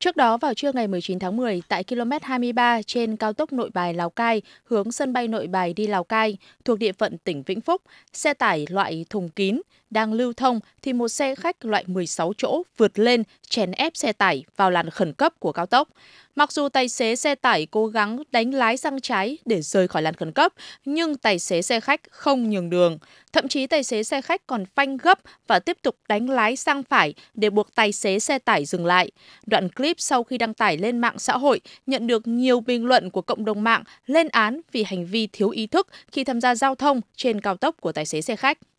Trước đó vào trưa ngày 19 tháng 10, tại km 23 trên cao tốc Nội Bài Lào Cai hướng sân bay Nội Bài đi Lào Cai thuộc địa phận tỉnh Vĩnh Phúc, xe tải loại thùng kín đang lưu thông thì một xe khách loại 16 chỗ vượt lên chèn ép xe tải vào làn khẩn cấp của cao tốc. Mặc dù tài xế xe tải cố gắng đánh lái sang trái để rời khỏi làn khẩn cấp, nhưng tài xế xe khách không nhường đường. Thậm chí tài xế xe khách còn phanh gấp và tiếp tục đánh lái sang phải để buộc tài xế xe tải dừng lại. Đoạn clip clip sau khi đăng tải lên mạng xã hội nhận được nhiều bình luận của cộng đồng mạng lên án vì hành vi thiếu ý thức khi tham gia giao thông trên cao tốc của tài xế xe khách.